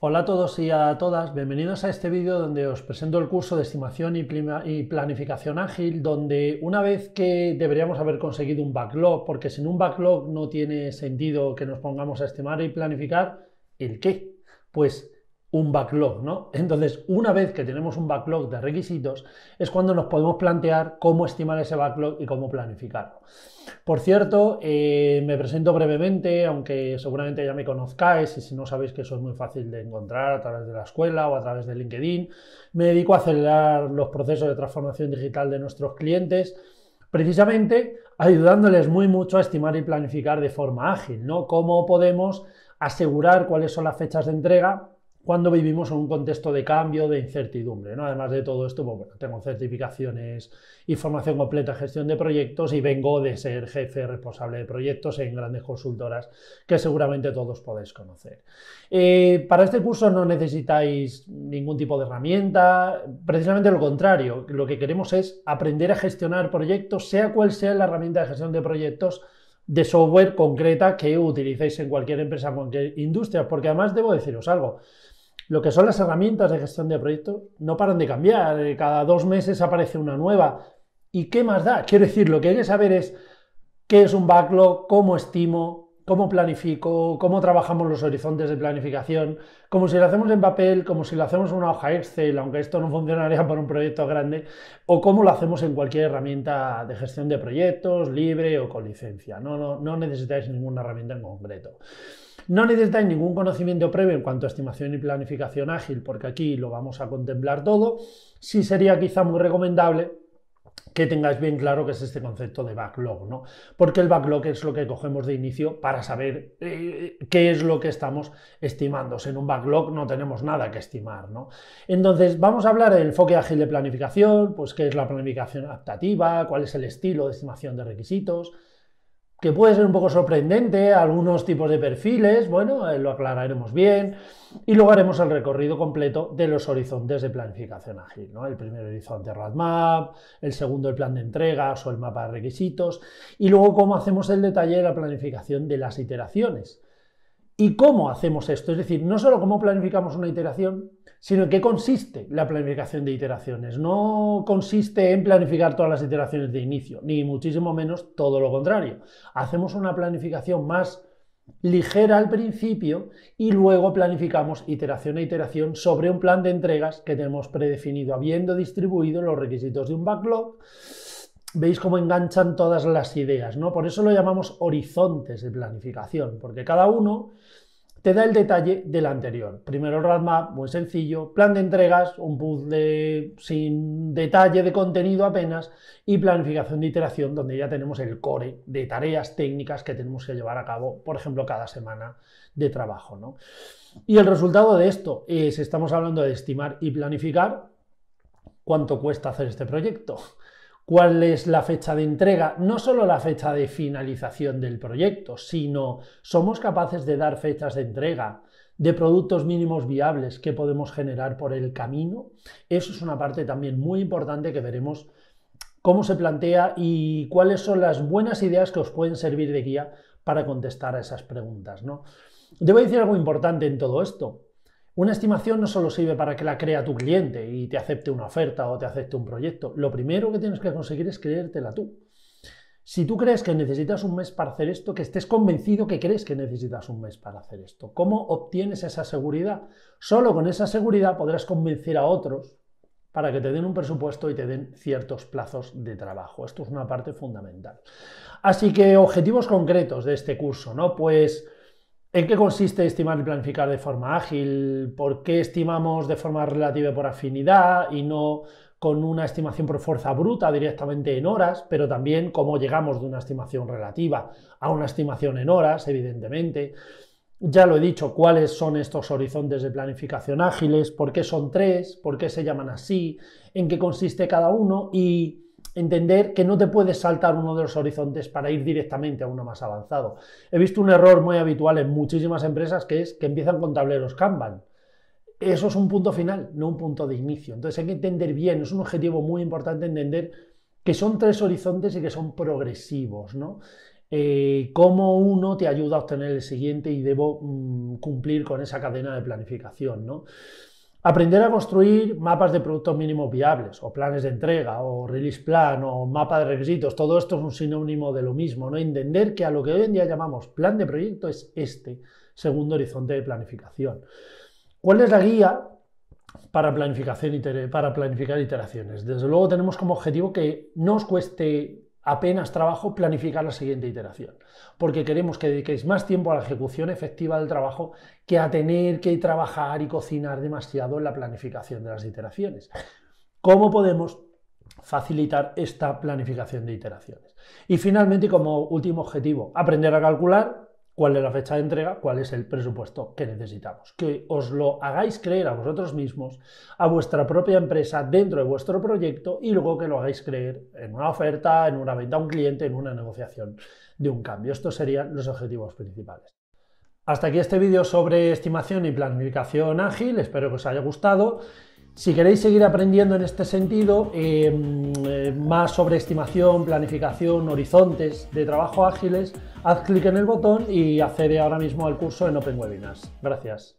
Hola a todos y a todas, bienvenidos a este vídeo donde os presento el curso de estimación y planificación ágil, donde una vez que deberíamos haber conseguido un backlog, porque sin un backlog no tiene sentido que nos pongamos a estimar y planificar, ¿el qué? Pues un backlog, ¿no? Entonces, una vez que tenemos un backlog de requisitos, es cuando nos podemos plantear cómo estimar ese backlog y cómo planificarlo. Por cierto, eh, me presento brevemente, aunque seguramente ya me conozcáis y si no sabéis que eso es muy fácil de encontrar a través de la escuela o a través de LinkedIn. Me dedico a acelerar los procesos de transformación digital de nuestros clientes precisamente ayudándoles muy mucho a estimar y planificar de forma ágil, ¿no? Cómo podemos asegurar cuáles son las fechas de entrega cuando vivimos en un contexto de cambio, de incertidumbre. ¿no? Además de todo esto, pues tengo certificaciones y formación completa en gestión de proyectos y vengo de ser jefe responsable de proyectos en grandes consultoras que seguramente todos podéis conocer. Eh, para este curso no necesitáis ningún tipo de herramienta, precisamente lo contrario, lo que queremos es aprender a gestionar proyectos, sea cual sea la herramienta de gestión de proyectos, de software concreta que utilicéis en cualquier empresa, en cualquier industria, porque además debo deciros algo, lo que son las herramientas de gestión de proyectos no paran de cambiar. Eh, cada dos meses aparece una nueva. ¿Y qué más da? Quiero decir, lo que hay que saber es qué es un backlog, cómo estimo, cómo planifico, cómo trabajamos los horizontes de planificación, como si lo hacemos en papel, como si lo hacemos en una hoja Excel, aunque esto no funcionaría para un proyecto grande, o cómo lo hacemos en cualquier herramienta de gestión de proyectos, libre o con licencia. No, no, no necesitáis ninguna herramienta en concreto. No necesitáis ningún conocimiento previo en cuanto a estimación y planificación ágil, porque aquí lo vamos a contemplar todo. Sí sería quizá muy recomendable que tengáis bien claro qué es este concepto de backlog, ¿no? Porque el backlog es lo que cogemos de inicio para saber eh, qué es lo que estamos estimando. en un backlog no tenemos nada que estimar, Entonces, vamos a hablar del enfoque ágil de planificación, pues qué es la planificación adaptativa, cuál es el estilo de estimación de requisitos, que puede ser un poco sorprendente, algunos tipos de perfiles, bueno, eh, lo aclararemos bien y luego haremos el recorrido completo de los horizontes de planificación ágil, ¿no? El primer horizonte roadmap, el segundo el plan de entregas o el mapa de requisitos y luego cómo hacemos el detalle de la planificación de las iteraciones y cómo hacemos esto. Es decir, no solo cómo planificamos una iteración, sino en qué consiste la planificación de iteraciones. No consiste en planificar todas las iteraciones de inicio, ni muchísimo menos todo lo contrario. Hacemos una planificación más ligera al principio y luego planificamos iteración a iteración sobre un plan de entregas que tenemos predefinido, habiendo distribuido los requisitos de un backlog veis cómo enganchan todas las ideas, ¿no? Por eso lo llamamos horizontes de planificación, porque cada uno te da el detalle del anterior. Primero el roadmap, muy sencillo, plan de entregas, un puzzle sin detalle de contenido apenas, y planificación de iteración, donde ya tenemos el core de tareas técnicas que tenemos que llevar a cabo, por ejemplo, cada semana de trabajo. ¿no? Y el resultado de esto es, estamos hablando de estimar y planificar cuánto cuesta hacer este proyecto cuál es la fecha de entrega, no solo la fecha de finalización del proyecto, sino somos capaces de dar fechas de entrega de productos mínimos viables que podemos generar por el camino. Eso es una parte también muy importante que veremos cómo se plantea y cuáles son las buenas ideas que os pueden servir de guía para contestar a esas preguntas. ¿no? Debo decir algo importante en todo esto. Una estimación no solo sirve para que la crea tu cliente y te acepte una oferta o te acepte un proyecto. Lo primero que tienes que conseguir es creértela tú. Si tú crees que necesitas un mes para hacer esto, que estés convencido que crees que necesitas un mes para hacer esto. ¿Cómo obtienes esa seguridad? Solo con esa seguridad podrás convencer a otros para que te den un presupuesto y te den ciertos plazos de trabajo. Esto es una parte fundamental. Así que objetivos concretos de este curso, ¿no? Pues ¿En qué consiste estimar y planificar de forma ágil? ¿Por qué estimamos de forma relativa por afinidad y no con una estimación por fuerza bruta directamente en horas, pero también cómo llegamos de una estimación relativa a una estimación en horas, evidentemente? Ya lo he dicho, cuáles son estos horizontes de planificación ágiles, por qué son tres, por qué se llaman así, en qué consiste cada uno y entender que no te puedes saltar uno de los horizontes para ir directamente a uno más avanzado. He visto un error muy habitual en muchísimas empresas que es que empiezan con tableros Kanban. Eso es un punto final, no un punto de inicio. Entonces hay que entender bien, es un objetivo muy importante entender que son tres horizontes y que son progresivos, ¿no? Eh, cómo uno te ayuda a obtener el siguiente y debo mm, cumplir con esa cadena de planificación, ¿no? Aprender a construir mapas de productos mínimos viables, o planes de entrega, o release plan, o mapa de requisitos, todo esto es un sinónimo de lo mismo, ¿no? Entender que a lo que hoy en día llamamos plan de proyecto es este segundo horizonte de planificación. ¿Cuál es la guía para, planificación, para planificar iteraciones? Desde luego tenemos como objetivo que no os cueste apenas trabajo planificar la siguiente iteración, porque queremos que dediquéis más tiempo a la ejecución efectiva del trabajo que a tener que trabajar y cocinar demasiado en la planificación de las iteraciones. ¿Cómo podemos facilitar esta planificación de iteraciones? Y finalmente, como último objetivo, aprender a calcular cuál es la fecha de entrega, cuál es el presupuesto que necesitamos. Que os lo hagáis creer a vosotros mismos, a vuestra propia empresa, dentro de vuestro proyecto y luego que lo hagáis creer en una oferta, en una venta a un cliente, en una negociación de un cambio. Estos serían los objetivos principales. Hasta aquí este vídeo sobre estimación y planificación ágil. Espero que os haya gustado. Si queréis seguir aprendiendo en este sentido, eh, eh, más sobre estimación, planificación, horizontes de trabajo ágiles, haz clic en el botón y accede ahora mismo al curso en Open Webinars. Gracias.